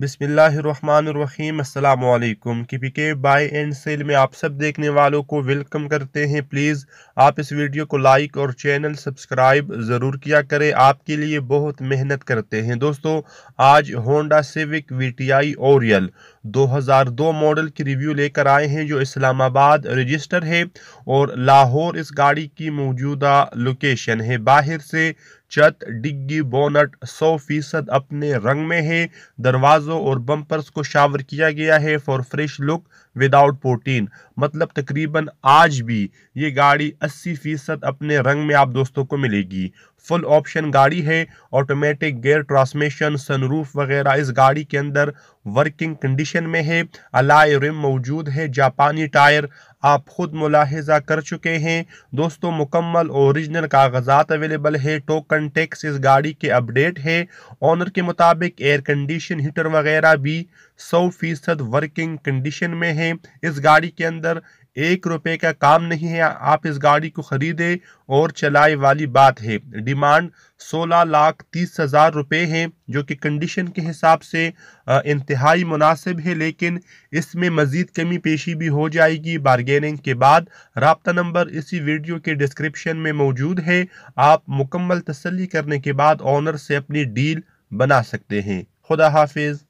बिसमीम अल्लाम के पी के बाई एंड सेल में आप सब देखने वालों को वेलकम करते हैं प्लीज़ आप इस वीडियो को लाइक और चैनल सब्सक्राइब ज़रूर किया करें आपके लिए बहुत मेहनत करते हैं दोस्तों आज Honda Civic V T I Oriel 2002 model की रिव्यू लेकर आए हैं जो इस्लामाबाद रजिस्टर है और लाहौर इस गाड़ी की मौजूदा लोकेशन है बाहर से छत डिग्गी बोनट 100 फीसद अपने रंग में है दरवाज़ों और बम्पर्स को शावर किया गया है फॉर फ्रेश लुक विदाउट पोटीन मतलब तकरीबन आज भी ये गाड़ी 80 फीसद अपने रंग में आप दोस्तों को मिलेगी फुल ऑप्शन गाड़ी है ऑटोमेटिक गेयर ट्रांसमिशन सनरूफ वगैरह इस गाड़ी के अंदर वर्किंग कंडीशन में है अलाय रिम मौजूद है जापानी टायर आप खुद मुलाहजा कर चुके हैं दोस्तों मुकम्मल ओरिजिनल कागजात अवेलेबल है टोकन टैक्स इस गाड़ी के अपडेट है ऑनर के मुताबिक एयर कंडीशन हीटर वगैरह भी सौ फीसद वर्किंग कंडीशन में है इस गाड़ी के अंदर एक रुपए का काम नहीं है आप इस गाड़ी को खरीदे और चलाए वाली बात है डिमांड सोलह लाख तीस हज़ार रुपये है जो कि कंडीशन के हिसाब से इंतहाई मुनासिब है लेकिन इसमें मज़ीद कमी पेशी भी हो जाएगी बारगेनिंग के बाद रबता नंबर इसी वीडियो के डिस्क्रिप्शन में मौजूद है आप मुकम्मल तसली करने के बाद ऑनर से अपनी डील बना सकते हैं खुदा हाफिज़